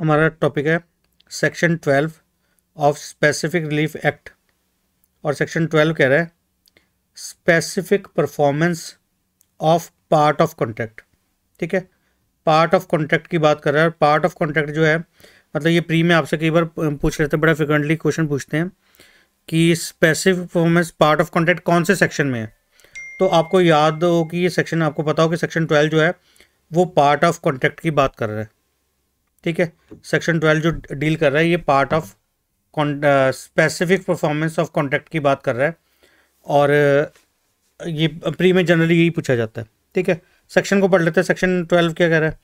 हमारा टॉपिक है section twelve of specific relief act और सेक्शन ट्वेल्व कह रहा है specific performance of part of contract ठीक है पार्ट ऑफ कॉन्ट्रैक्ट की बात कर रहा है पार्ट ऑफ कॉन्ट्रैक्ट जो है मतलब ये प्री में आपसे कई बार पूछ रहे थे बड़ा फ्रिक्वेंटली क्वेश्चन पूछते हैं कि specific performance part of contract कौन से सेक्शन में है तो आपको याद हो कि ये सेक्शन आपको पता हो कि सेक्शन ट्वेल्व जो है वो पार्ट ऑफ कॉन्ट्रैक्ट की बात कर रहा है ठीक है सेक्शन ट्वेल्व जो डील कर रहा है ये part of specific performance of contract की बात कर रहा है और uh, ये प्री में जनरली यही पूछा जाता है ठीक है सेक्शन को पढ़ लेते हैं सेक्शन ट्वेल्व क्या कह रहा है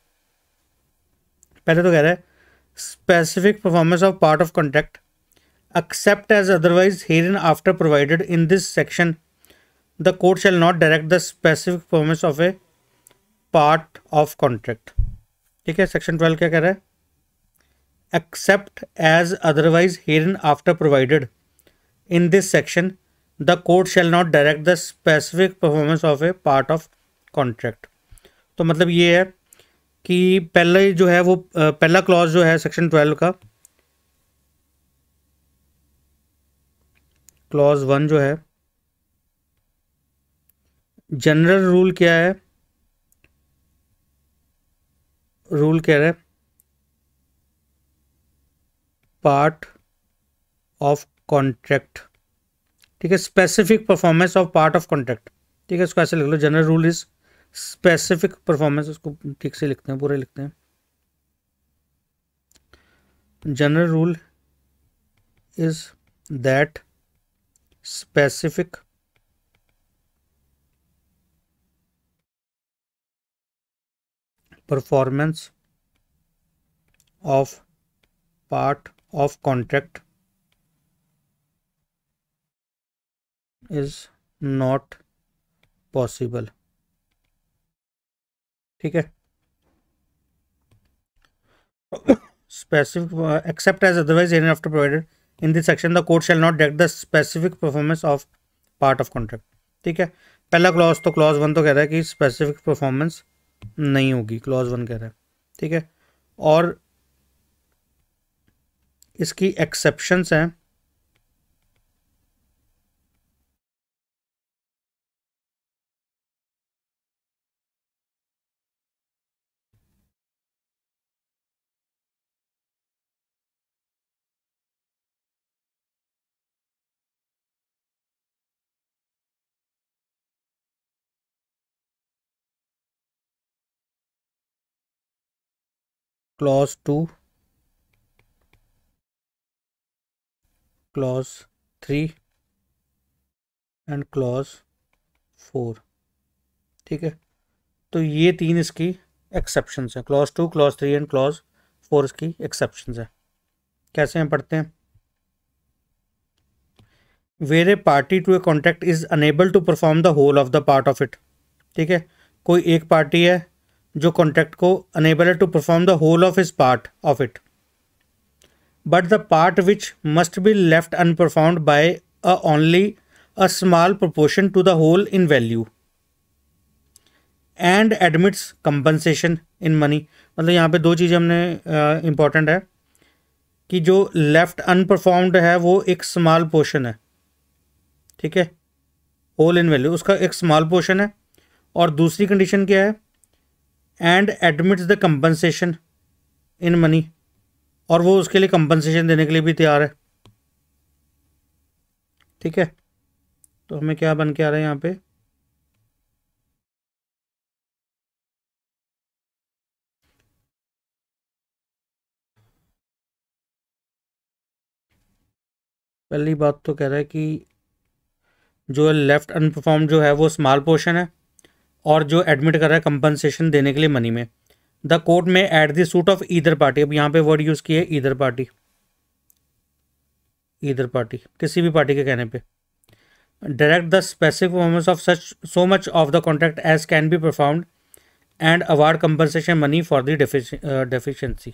पहले तो कह रहा है specific performance of part of contract except as otherwise hereinafter provided in this section the court shall not direct the specific performance of a part of contract ठीक है सेक्शन ट्वेल्व क्या कह रहा है except as otherwise hereinafter provided in this section the court shall not direct the specific performance of a part of contract तो मतलब ये है कि पहले जो है वो पहला क्लॉज जो है सेक्शन ट्वेल्व का क्लॉज वन जो है जनरल रूल क्या है रूल कह रहा है पार्ट ऑफ कॉन्ट्रैक्ट ठीक है specific performance of part of contract ठीक है इसको ऐसे लिख लो general rule is specific performance उसको ठीक से लिखते हैं पूरे लिखते हैं general rule is that specific performance of part of contract is not possible ठीक है specific except as otherwise in after provided in this section the court shall not डेट the specific performance of part of contract ठीक है पहला clause तो clause one तो कह रहा है कि स्पेसिफिक परफॉर्मेंस नहीं होगी क्लॉज वन कह रहा है ठीक है और इसकी एक्सेप्शंस हैं clause 2 clause 3 and clause four ठीक है तो ये तीन इसकी एक्सेप्शंस हैं clause two clause three and clause four इसकी एक्सेप्शंस हैं कैसे हम पढ़ते हैं where a party to a contract is unable to perform the whole of the part of it ठीक है कोई एक पार्टी है जो कॉन्ट्रैक्ट को अनेबल है to perform the whole of is part of it but the part which must be left unperformed by a only a small proportion to the whole in value and admits compensation in money मतलब यहाँ पे दो चीज़ें हमने important है कि जो left अनपरफॉर्म्ड है वो एक स्मॉल पोर्शन है ठीक है होल इन वैल्यू उसका एक स्मॉल पोर्शन है और दूसरी कंडीशन क्या है and admits the compensation in money और वो उसके लिए कंपनसेशन देने के लिए भी तैयार है ठीक है तो हमें क्या बन के आ रहा है यहाँ पे पहली बात तो कह रहा है कि जो लेफ्ट अनपरफॉर्म जो है वो स्मॉल पोर्शन है और जो एडमिट कर रहा है कंपनसेशन देने के लिए मनी में द कोर्ट में at the suit of either party अब यहाँ पे वर्ड यूज़ किए ईदर पार्टी ईदर पार्टी किसी भी पार्टी के कहने पे direct the specific performance of such so much of the contract as can be performed and award compensation money for the deficiency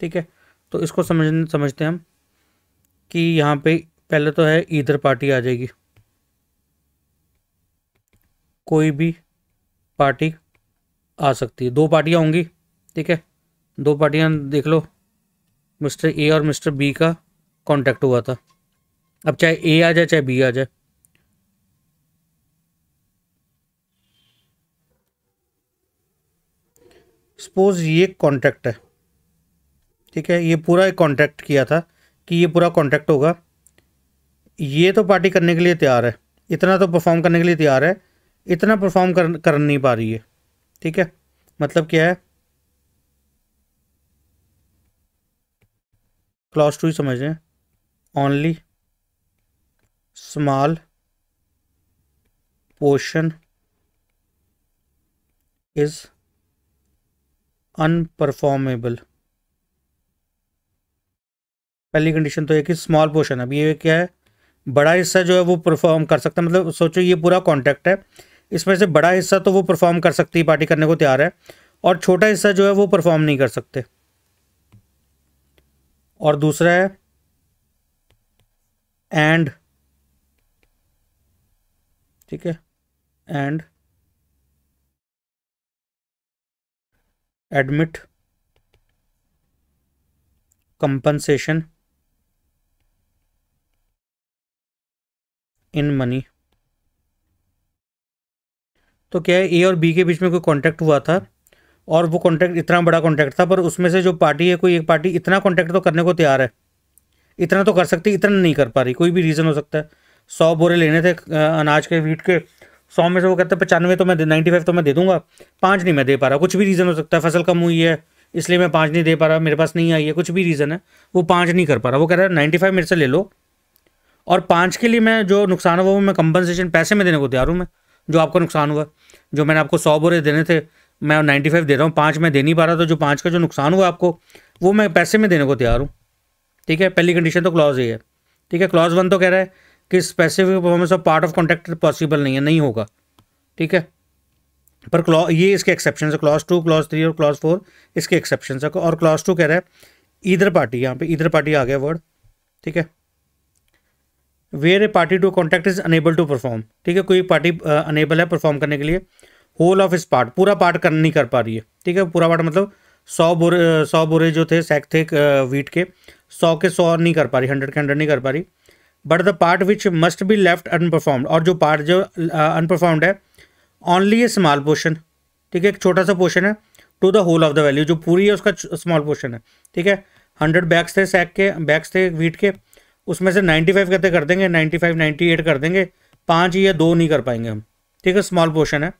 ठीक है तो इसको समझ समझते हैं हम कि यहाँ पे पहले तो है ईदर पार्टी आ जाएगी कोई भी पार्टी आ सकती है दो पार्टियाँ होंगी ठीक है दो पार्टियाँ देख लो मिस्टर ए और मिस्टर बी का कांटेक्ट हुआ था अब चाहे ए आ जाए चाहे बी आ जाए सपोज ये कांटेक्ट है ठीक है ये पूरा एक कॉन्ट्रैक्ट किया था कि ये पूरा कॉन्ट्रैक्ट होगा ये तो पार्टी करने के लिए तैयार है इतना तो परफॉर्म करने के लिए तैयार है इतना परफॉर्म कर कर नहीं पा रही है ठीक है मतलब क्या है क्लास टू ही समझें only small portion is unperformable पहली कंडीशन तो है कि स्मॉल पोर्शन अब ये क्या है बड़ा हिस्सा जो है वो परफॉर्म कर सकता है मतलब सोचो ये पूरा कॉन्टैक्ट है इसमें से बड़ा हिस्सा तो वो परफॉर्म कर सकती है पार्टी करने को तैयार है और छोटा हिस्सा जो है वो परफॉर्म नहीं कर सकते और दूसरा है एंड ठीक है and admit compensation in money तो क्या है ए और बी के बीच में कोई कांटेक्ट हुआ था और वो कॉन्ट्रैक्ट इतना बड़ा कॉन्ट्रैक्ट था पर उसमें से जो पार्टी है कोई एक पार्टी इतना कॉन्ट्रैक्ट तो करने को तैयार है इतना तो कर सकती इतना नहीं कर पा रही कोई भी रीज़न हो सकता है सौ बोरे लेने थे अनाज के वीट के सौ में से वो कहते हैं पचानवे तो मैं नाइन्टी फाइव तो मैं दे दूंगा पाँच नहीं मैं दे पा रहा कुछ भी रीज़न हो सकता है फसल कम हुई है इसलिए मैं पाँच नहीं दे पा रहा मेरे पास नहीं आई है कुछ भी रीज़न है वो पाँच नहीं कर पा रहा वो कह रहा है नाइन्टी फाइव मेरे से ले लो और पाँच के लिए मैं जो नुकसान हुआ वो मैं कंपनसेशन पैसे में देने को तैयार हूँ मैं जो आपका नुकसान हुआ जो मैंने आपको सौ बोरे देने थे मैं नाइन्टी फाइव दे रहा हूँ पाँच मैं दे नहीं पा रहा तो जो पाँच का जो नुकसान हुआ आपको वो मैं पैसे में देने को तैयार हूँ ठीक है पहली कंडीशन तो क्लॉज ये है ठीक है क्लॉज वन तो कह रहा है कि specific performance of part of contract possible नहीं है नहीं होगा ठीक है पर क्लॉ ये इसके एक्सेप्शन है क्लॉज टू क्लॉज थ्री और क्लॉज फोर इसके एक्सेप्शन है और क्लॉज टू कह रहा है इधर पार्टी यहाँ पे इधर पार्टी आ गया वर्ड ठीक है where a party to contract is unable to perform ठीक है कोई पार्टी अनेबल है परफॉर्म करने के लिए होल ऑफ इस पार्ट पूरा पार्ट कर नहीं कर पा रही है ठीक है पूरा पार्ट मतलब सौ बोरे सौ बोरे जो थे सैक थे वीट के सौ के सौ नहीं कर पा रही हंड्रेड के हंड्रेड नहीं कर पा रही but the part which must be left unperformed और जो पार्ट जो अनपरफॉर्म्ड है ऑनली ए स्मॉल पोर्शन ठीक है एक छोटा सा पोर्शन है to the whole of the value जो पूरी है उसका स्मॉल पोर्शन है ठीक है हंड्रेड बैग्स थे सैक के बैग्स थे वीट के उसमें से नाइन्टी फाइव कहते कर देंगे नाइन्टी फाइव नाइन्टी एट कर देंगे पाँच या दो नहीं कर पाएंगे हम ठीक है स्मॉल पोर्शन है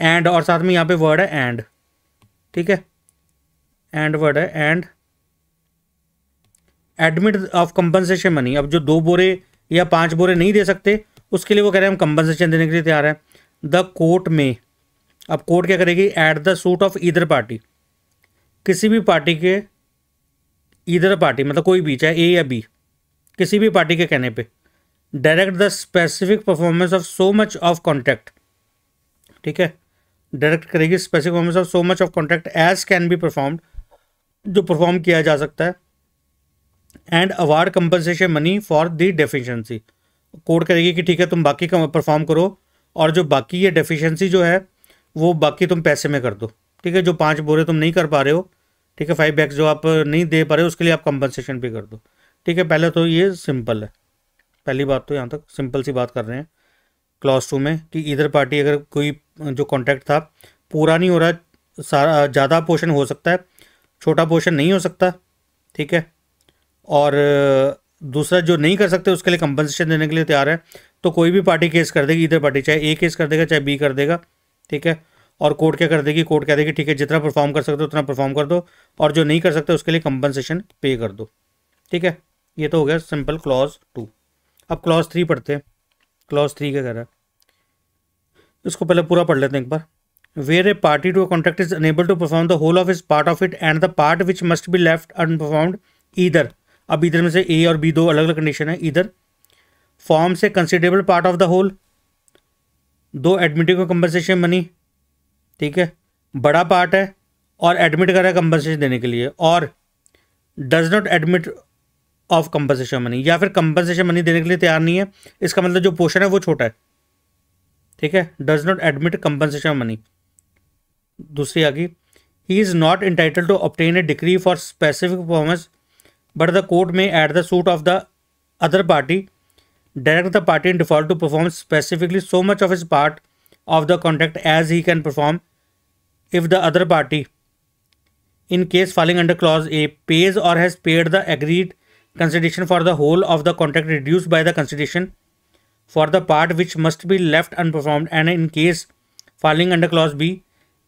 एंड और साथ में यहाँ पे वर्ड है एंड ठीक है एंड वर्ड है and admit of compensation money अब जो दो बोरे या पांच बोरे नहीं दे सकते उसके लिए वो कह रहे हैं हम कंपनसेशन देने के लिए तैयार हैं द कोर्ट में अब कोर्ट क्या करेगी at the suit of either party किसी भी पार्टी के इधर पार्टी मतलब कोई भी चाहे ए या बी किसी भी पार्टी के कहने पे direct the specific performance of so much of contract ठीक है डायरेक्ट करेगी specific performance of so much of contract as can be performed जो परफॉर्म किया जा सकता है and award compensation money for the deficiency कोड करेगी कि ठीक है तुम बाकी परफॉर्म करो और जो बाकी ये डेफिशिएंसी जो है वो बाकी तुम पैसे में कर दो ठीक है जो पाँच बोरे तुम नहीं कर पा रहे हो ठीक है फाइव बैग्स जो आप नहीं दे पा रहे हो उसके लिए आप कंपनसेशन भी कर दो ठीक है पहले तो ये सिंपल है पहली बात तो यहाँ तक सिंपल सी बात कर रहे हैं क्लास टू में कि इधर पार्टी अगर कोई जो कॉन्ट्रैक्ट था पूरा नहीं हो रहा सारा ज़्यादा पोर्शन हो सकता है छोटा पोर्शन नहीं हो सकता ठीक है और दूसरा जो नहीं कर सकते उसके लिए कंपनसेशन देने के लिए तैयार है तो कोई भी पार्टी केस कर देगी इधर पार्टी चाहे ए केस कर देगा चाहे बी कर देगा ठीक है और कोर्ट क्या कर देगी कोर्ट कह देगी ठीक है जितना परफॉर्म कर सकते हो उतना परफॉर्म कर दो और जो नहीं कर सकते उसके लिए कंपनसेशन पे कर दो ठीक है ये तो हो गया सिंपल क्लॉज टू अब क्लॉज थ्री पढ़ते हैं क्लॉज थ्री का कह रहा है इसको पहले पूरा पढ़ लेते हैं एक बार where a party to a contract is unable to perform the whole of is part of it and the part which must be left unperformed either अब इधर में से ए और बी दो अलग अलग कंडीशन है इधर फॉर्म से considerable part of the whole though admit का कंपनसेशन मनी ठीक है बड़ा पार्ट है और एडमिट है कंपनसेशन देने के लिए और does not admit of compensation money या फिर कंपनसेशन मनी देने के लिए तैयार नहीं है इसका मतलब जो पोर्शन है वो छोटा है ठीक है does not admit compensation money दूसरी आ गई he is not entitled to obtain a degree for specific performance but the court में at the suit of the other party direct the party in default to perform specifically so much of is part of the contract as he can perform if the other party in case falling under clause a pays और has paid the agreed consideration for the whole of the contract reduced by the consideration for the part which must be left unperformed and in case falling under clause B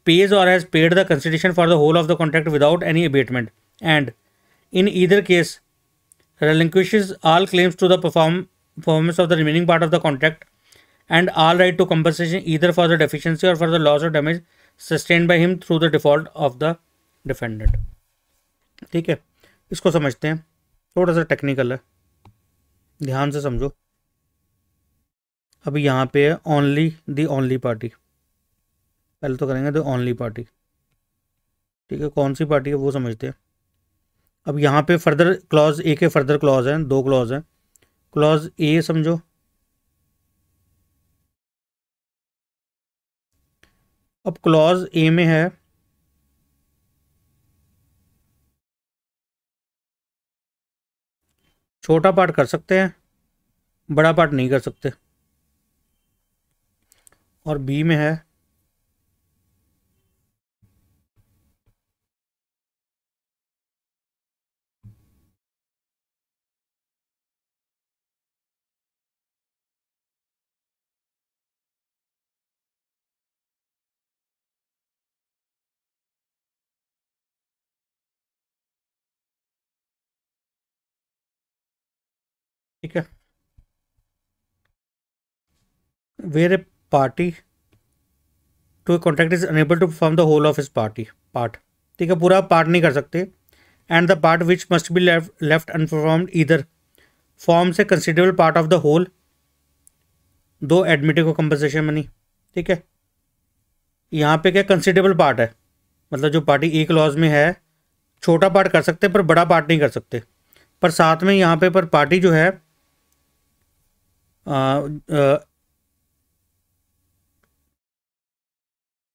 pays or has paid the consideration for the whole of the contract without any abatement and in either case relinquishes all claims to the perform, performance of the remaining part of the contract and all right to compensation either for the deficiency or for the loss or damage sustained by him through the default of the defendant. ठीक है इसको समझते हैं थोड़ा सा technical है ध्यान से समझो अभी यहाँ पे है ओनली दी ओनली पार्टी पहले तो करेंगे द ओनली पार्टी ठीक है कौन सी पार्टी है वो समझते हैं अब यहाँ पे फर्दर क्लॉज ए के फर्दर क्लॉज हैं दो क्लॉज हैं क्लॉज ए समझो अब क्लॉज ए में है छोटा पार्ट कर सकते हैं बड़ा पार्ट नहीं कर सकते और बी में है ठीक है where a party to a contract is unable to perform the whole of is party part ठीक है पूरा पार्ट नहीं कर सकते and the part which must be left left either either form से considerable part of the whole though admitted को compensation money ठीक है यहाँ पे क्या कंसिडरेबल पार्ट है मतलब जो पार्टी एक लॉज में है छोटा पार्ट कर सकते हैं पर बड़ा पार्ट नहीं कर सकते पर साथ में यहाँ पे पर पार्टी जो है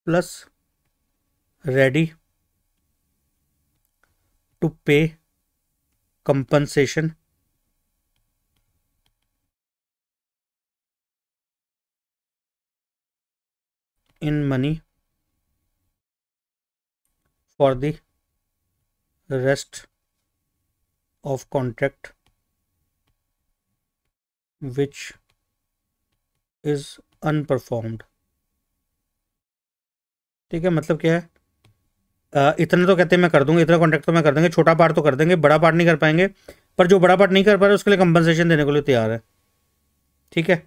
plus ready to pay compensation in money for the rest of contract which is unperformed ठीक है मतलब क्या है इतना तो कहते हैं मैं कर दूंगा इतना कॉन्ट्रैक्ट तो मैं कर देंगे छोटा पार्ट तो कर देंगे बड़ा पार्ट नहीं कर पाएंगे पर जो बड़ा पार्ट नहीं कर पा रहे उसके लिए कंपनसेशन देने के लिए तैयार है ठीक है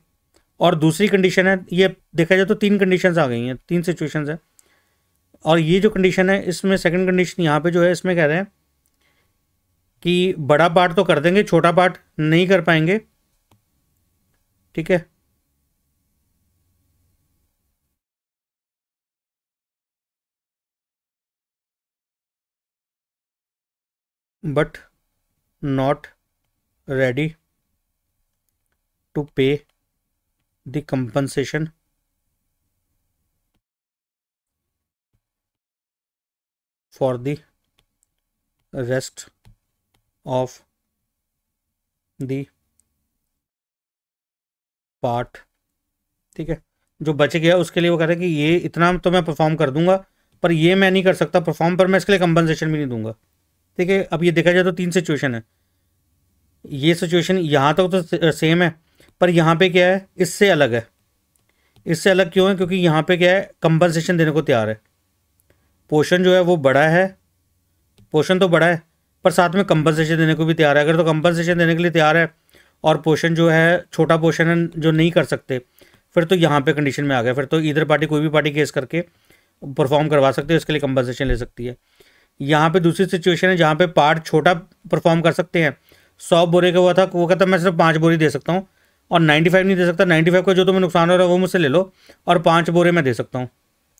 और दूसरी कंडीशन है ये देखा जाए तो तीन कंडीशन आ गई हैं तीन सिचुएशन है और ये जो कंडीशन है इसमें सेकेंड कंडीशन यहाँ पर जो है इसमें कह रहे हैं कि बड़ा पार्ट तो कर देंगे छोटा पार्ट नहीं कर पाएंगे ठीक है but not ready to pay the compensation for the rest of the part ठीक है जो बच गया उसके लिए वो कह रहे हैं कि ये इतना तो मैं परफॉर्म कर दूंगा पर ये मैं नहीं कर सकता परफॉर्म पर मैं इसके लिए कंपनसेशन भी नहीं दूंगा ठीक है अब ये देखा जाए तो तीन सिचुएशन है ये सिचुएशन यहाँ तक तो, तो सेम है पर यहाँ पे क्या है इससे अलग है इससे अलग क्यों है क्योंकि यहाँ पे क्या है कंपनसेशन देने को तैयार है पोषण जो है वो बड़ा है पोषण तो बड़ा है पर साथ में कंपनसेशन देने को भी तैयार है अगर तो कंपनसेशन देने के लिए तैयार है और पोर्शन जो है छोटा पोर्शन जो नहीं कर सकते फिर तो यहाँ पे कंडीशन में आ गया फिर तो इधर पार्टी कोई भी पार्टी केस करके परफॉर्म करवा सकते हैं इसके लिए कंपनसेशन ले सकती है यहाँ पे दूसरी सिचुएशन है जहाँ पे पार्ट छोटा परफॉर्म कर सकते हैं सौ बोरे का हुआ था वो कहता मैं सिर्फ पाँच बोरी दे सकता हूँ और नाइन्टी फाइव नहीं दे सकता नाइन्टी फाइव का जो तुम्हें नुकसान हो रहा है वो मुझसे ले लो और पाँच बोरे मैं दे सकता हूँ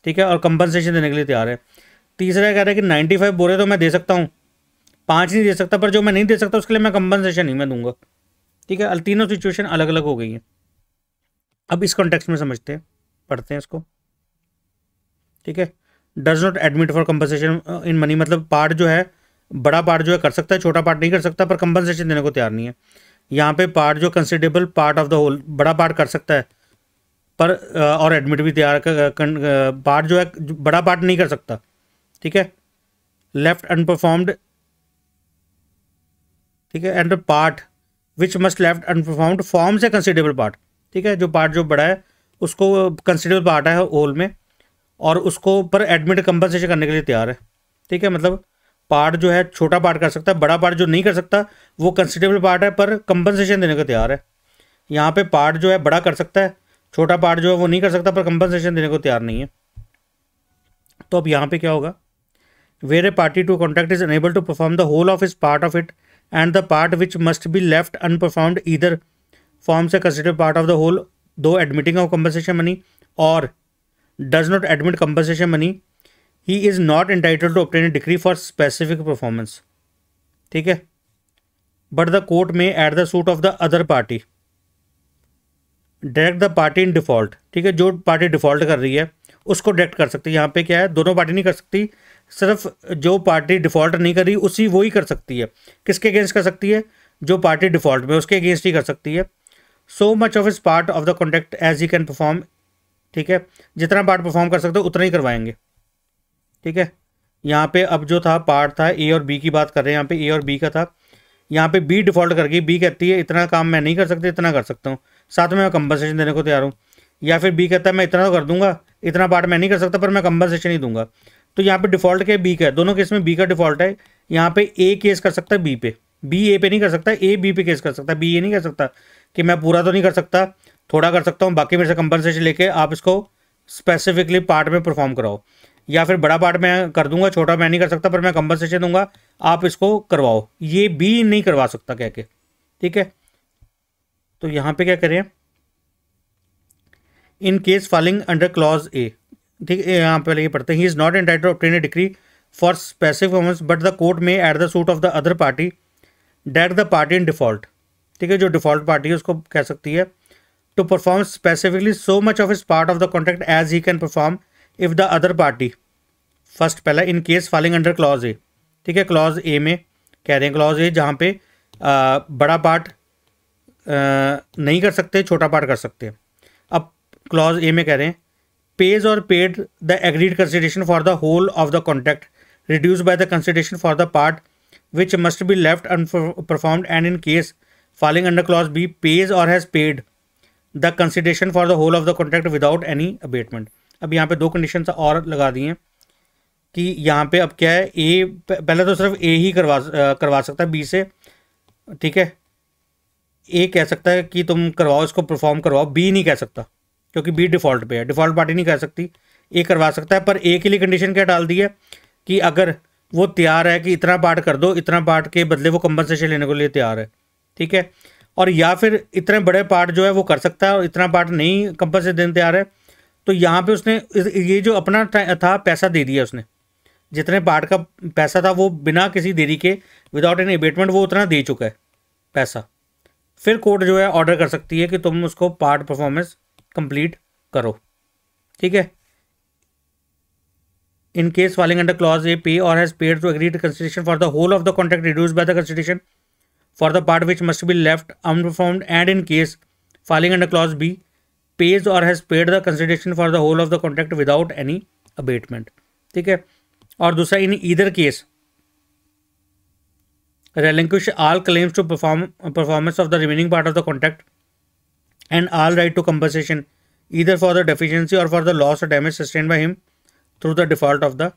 ठीक है और कंपनसेशन देने के लिए तैयार है तीसरा कह रहा है कि नाइन्टी फाइव बोरे तो मैं दे सकता हूँ पाँच नहीं दे सकता पर जो मैं नहीं दे सकता उसके लिए मैं कंपनसेशन ही मैं दूंगा ठीक है तीनों सिचुएशन अलग अलग हो गई है अब इस कॉन्टेक्स्ट में समझते हैं पढ़ते हैं इसको ठीक है does not admit for compensation in money मतलब पार्ट जो है बड़ा पार्ट जो है कर सकता है छोटा पार्ट नहीं कर सकता पर कंपनसेशन देने को तैयार नहीं है यहाँ पे पार्ट जो considerable part of the whole बड़ा पार्ट कर सकता है पर uh, और एडमिट भी तैयार पार्ट uh, uh, जो है बड़ा पार्ट नहीं कर सकता ठीक है लेफ्ट अनपरफॉर्म्ड ठीक है and part which must left unperformed forms a considerable part ठीक है जो पार्ट जो बड़ा है उसको कंसिडेबल पार्ट है होल में और उसको पर एडमिट कंपनसेशन करने के लिए तैयार है ठीक है मतलब पार्ट जो है छोटा पार्ट कर सकता है बड़ा पार्ट जो नहीं कर सकता वो कंसिडेबल पार्ट है पर कंपनसेशन देने को तैयार है यहाँ पे पार्ट जो है बड़ा कर सकता है छोटा पार्ट जो है वो नहीं कर सकता पर कंपनसेशन देने को तैयार नहीं है तो अब यहाँ पे क्या होगा where a party to contract is unable to perform the whole of is part of it and the part which must be left unperformed either forms a consider part of the whole though admitting of compensation money और does not admit compensation money he is not entitled to obtain degree for specific performance ठीक है but the court में at the suit of the other party direct the party in default ठीक है जो party default कर रही है उसको डायरेक्ट कर सकती है यहाँ पे क्या है दोनों पार्टी नहीं कर सकती सिर्फ जो पार्टी डिफ़ॉल्ट नहीं कर रही उसी वो ही कर सकती है किसके अगेंस्ट कर सकती है जो पार्टी डिफ़ॉल्ट में उसके अगेंस्ट ही कर सकती है so much of is part of the contract as he can perform ठीक है जितना पार्ट परफॉर्म कर सकते हो उतना ही करवाएंगे ठीक है यहाँ पे अब जो था पार्ट था ए और बी की बात कर रहे हैं यहाँ पे ए और बी का था यहाँ पे बी डिफ़ॉल्ट कर गई बी कहती है इतना काम मैं नहीं कर सकती इतना कर सकता हूँ साथ में मैं कंपनसेशन देने को तैयार हूँ या फिर बी कहता है मैं इतना तो कर दूंगा इतना पार्ट मैं नहीं कर सकता पर मैं कंपनसेशन ही दूंगा तो यहाँ पे डिफॉल्ट क्या है बी का दोनों केस में बी का डिफॉल्ट है यहाँ पे ए केस कर सकता है बी पे बी ए पे नहीं कर सकता ए बी पे केस कर सकता बी ये नहीं कर सकता कि मैं पूरा तो नहीं कर सकता थोड़ा कर सकता हूँ बाकी मेरे से कंपनसेशन लेके आप इसको स्पेसिफिकली पार्ट में परफॉर्म कराओ या फिर बड़ा पार्ट मैं कर दूंगा छोटा मैं नहीं कर सकता पर मैं कंपनसेशन दूंगा आप इसको करवाओ ये बी नहीं करवा सकता कह के ठीक है तो यहाँ पे क्या करें in case falling under clause a ठीक है यहाँ पे लेके पढ़ते हैं he is not entitled to obtain a degree for specific performance but the court में at the suit of the other party डेट द पार्टी इन डिफॉल्ट ठीक है जो डिफॉल्ट पार्टी है उसको कह सकती है to perform specifically so much of is part of the contract as he can perform if the other party first पहला in case falling under clause a ठीक है क्लॉज ए में कह रहे हैं क्लॉज ए जहाँ पे आ, बड़ा पार्ट नहीं कर सकते छोटा पार्ट कर सकते अब क्लॉज ए में कह रहे हैं pays or paid the agreed consideration for the whole of the contract reduced by the consideration for the part which must be left unperformed and in case falling under clause b pays or has paid the consideration for the whole of the contract without any abatement अब यहाँ पे दो condition और लगा दी हैं कि यहाँ पे अब क्या है ए पहले तो सिर्फ ए ही करवा करवा सकता है बी से ठीक है ए कह सकता है कि तुम करवाओ इसको परफॉर्म करवाओ बी नहीं कह सकता क्योंकि बी डिफ़ॉल्ट पे है डिफ़ॉल्ट पार्टी नहीं कर सकती ए करवा सकता है पर ए के लिए कंडीशन क्या डाल दी है कि अगर वो तैयार है कि इतना पार्ट कर दो इतना पार्ट के बदले वो कंपनसेशन लेने के लिए तैयार है ठीक है और या फिर इतने बड़े पार्ट जो है वो कर सकता है और इतना पार्ट नहीं कंपनसेशन देने तैयार है तो यहाँ पे उसने ये जो अपना था पैसा दे दिया उसने जितने पार्ट का पैसा था वो बिना किसी देरी के विदाउट एनी अबेटमेंट वो उतना दे चुका है पैसा फिर कोर्ट जो है ऑर्डर कर सकती है कि तुम उसको पार्ट परफॉर्मेंस कंप्लीट करो ठीक है in case falling under clause a pay और has paid to agreed consideration for the whole of the contract reduce by the consideration for the part which must be left unperformed and in case falling under clause b pays और has paid the consideration for the whole of the contract without any abatement ठीक है और दूसरा in either case relinquish all claims to performance of the remaining part of the contract and all right to compensation either for the deficiency or for the loss or damage sustained by him through the default of the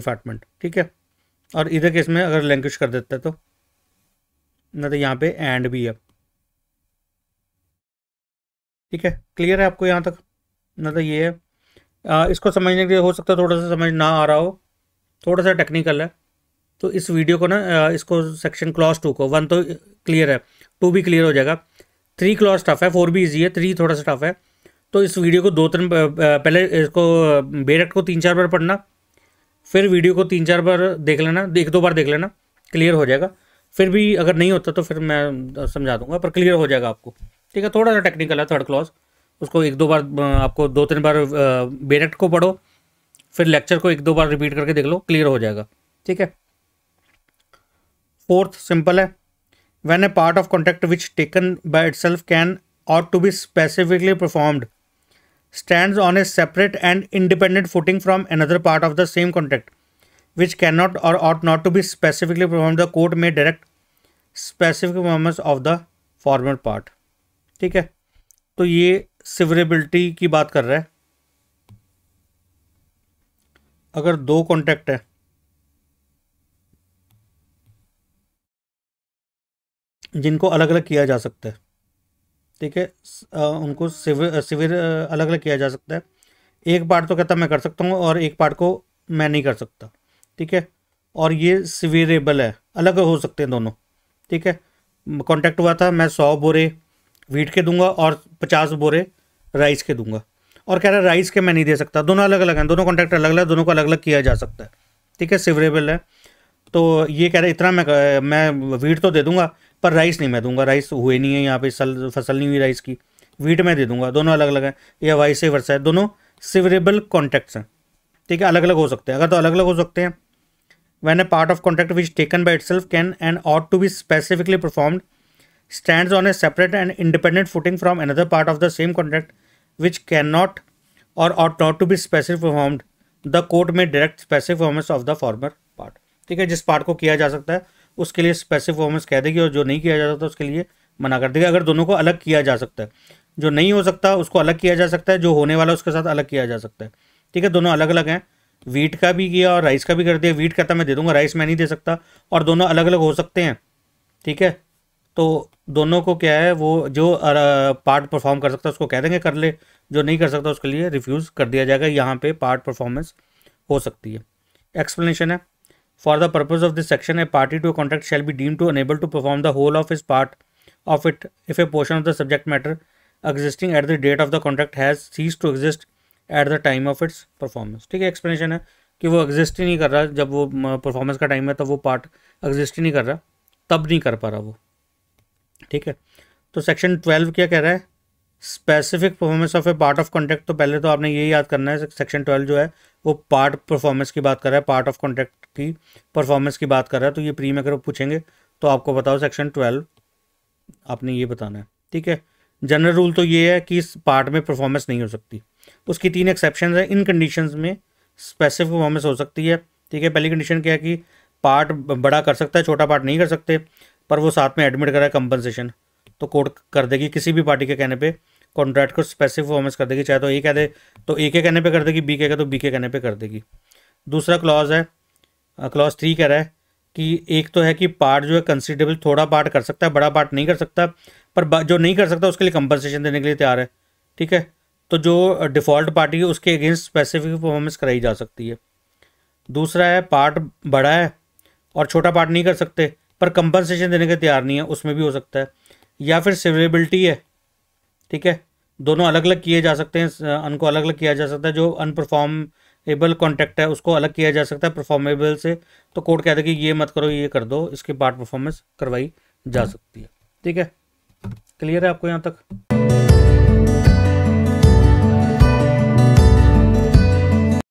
department ठीक है और इधर case में अगर language कर देता है तो ना तो यहाँ पे एंड भी है ठीक है क्लियर है आपको यहाँ तक ना तो ये है आ, इसको समझने के लिए हो सकता है थोड़ा सा समझ ना आ रहा हो थोड़ा सा टेक्निकल है तो इस वीडियो को ना इसको सेक्शन क्लॉज टू को वन तो क्लियर है टू भी क्लियर हो जाएगा थ्री क्लॉज टफ है फोर भी ईजी है थ्री थोड़ा सा टफ है तो इस वीडियो को दो तीन पहले इसको बेरेक्ट को तीन चार बार पढ़ना फिर वीडियो को तीन चार बार देख लेना एक दो बार देख लेना क्लियर हो जाएगा फिर भी अगर नहीं होता तो फिर मैं समझा दूंगा पर क्लियर हो जाएगा आपको ठीक है थोड़ा सा टेक्निकल है थर्ड क्लॉज उसको एक दो बार आपको दो तीन बार बेरेक्ट को पढ़ो फिर लेक्चर को एक दो बार रिपीट करके देख लो क्लियर हो जाएगा ठीक है फोर्थ सिंपल है when a part of contract which taken by itself can ought to be specifically performed stands on a separate and independent footing from another part of the same contract which cannot or ought not to be specifically performed the court may direct specific performance of the formal part ठीक है तो ये सिवरेबिलिटी की बात कर रहा है अगर दो कॉन्ट्रैक्ट है जिनको अलग अलग किया जा सकता है ठीक है उनको शिविर शिविर अलग अलग किया जा सकता है एक पार्ट तो कहता मैं कर सकता हूँ और एक पार्ट को मैं नहीं कर सकता ठीक है और ये सिविरेबल है अलग हो सकते हैं दोनों ठीक है कॉन्टैक्ट हुआ था मैं सौ बोरे वीट के दूंगा और पचास बोरे राइस के दूंगा और कह रहा है राइस के मैं नहीं दे सकता दोनों अलग अलग हैं दोनों कॉन्टैक्ट अलग अलग दोनों को अलग अलग किया जा सकता है ठीक है सिवरेबल है तो ये कह रहा है इतना मैं मैं वीट तो दे दूंगा पर राइस नहीं मैं दूंगा राइस हुए नहीं है यहाँ पे सल फसल नहीं हुई राइस की वीट मैं दे दूंगा दोनों अलग अलग हैं वाई से वर्षा है दोनों सिवरेबल कॉन्टैक्ट्स हैं ठीक है अलग अलग हो सकते हैं अगर तो अलग अलग हो सकते हैं when a part of contact which taken by itself can and ought to be specifically performed stand on a separate and independent footing from another part of the same contact which can not or ought not to be specific performed the court में direct specific performance of the former part ठीक है जिस part को किया जा सकता है उसके लिए स्पेसिफिक परफॉर्मेंस कह देगी और जो नहीं किया जा सकता उसके लिए मना कर देगी अगर दोनों को अलग किया जा सकता है जो नहीं हो सकता उसको अलग किया जा सकता है जो होने वाला उसके साथ अलग किया जा सकता है ठीक है दोनों अलग अलग हैं वीट का भी किया और राइस का भी कर दिया वीट कहता तो मैं दे दूंगा राइस मैं नहीं दे सकता और दोनों अलग अलग हो सकते हैं ठीक है तो दोनों को क्या है वो जो पार्ट परफॉर्म कर सकता है उसको कह देंगे कर ले जो नहीं कर सकता उसके लिए रिफ्यूज़ कर दिया जाएगा यहाँ पे पार्ट परफॉर्मेंस हो सकती है एक्सप्लेनेशन है for the purpose of this section a party to contract shall be deem to unable to perform the whole of is part of it if a portion of the subject matter existing at the date of the contract has cease to exist at the time of its performance ठीक है explanation है कि वो exist ही नहीं कर रहा जब वो परफॉर्मेंस का टाइम है तब वो पार्ट एग्जिस्ट ही नहीं कर रहा तब नहीं कर पा रहा वो ठीक है तो सेक्शन ट्वेल्व क्या कह रहा है specific performance of a part of contract तो पहले तो आपने ये याद करना है सेक्शन ट्वेल्व जो है वो पार्ट परफॉर्मेंस की बात कर रहा है पार्ट ऑफ कॉन्ट्रैक्ट की परफॉर्मेंस की बात कर रहा है तो ये प्री में अगर पूछेंगे तो आपको बताओ सेक्शन ट्वेल्व आपने ये बताना है ठीक है जनरल रूल तो ये है कि इस पार्ट में परफॉर्मेंस नहीं हो सकती तो उसकी तीन एक्सेप्शन है इन कंडीशन में स्पेसिफिक परफॉर्मेंस हो सकती है ठीक है पहली कंडीशन क्या है कि पार्ट बड़ा कर सकता है छोटा पार्ट नहीं कर सकते पर वो साथ में एडमिट करा है कंपनसेशन तो कोर्ट कर देगी किसी भी पार्टी के कहने पे कॉन्ट्रैक्ट को स्पेसिफिक परफॉर्मेंस कर देगी चाहे तो ए कह दे तो ए के कहने पे कर देगी बी के कह तो बी के कहने पे कर देगी दूसरा क्लॉज है क्लॉज थ्री कह रहा है कि एक तो है कि पार्ट जो है कंसिडरेबल थोड़ा पार्ट कर सकता है बड़ा पार्ट नहीं कर सकता पर जो नहीं कर सकता उसके लिए कंपनसेशन देने के लिए तैयार है ठीक है तो जो डिफ़ॉल्ट पार्टी है उसके अगेंस्ट स्पेसिफिक परफॉर्मेंस कराई जा सकती है दूसरा है पार्ट बड़ा है और छोटा पार्ट नहीं कर सकते पर कंपनसेशन देने के तैयार नहीं है उसमें भी हो सकता है या फिर सेवेबिलिटी है ठीक है दोनों अलग अलग किए जा सकते हैं अन को अलग अलग किया जा सकता है जो अनपरफॉर्मेबल कॉन्टैक्ट है उसको अलग किया जा सकता है परफॉर्मेबल से तो कोर्ट कहता है कि ये मत करो ये कर दो इसके पार्ट परफॉर्मेंस करवाई जा हाँ। सकती है ठीक है क्लियर है आपको यहाँ तक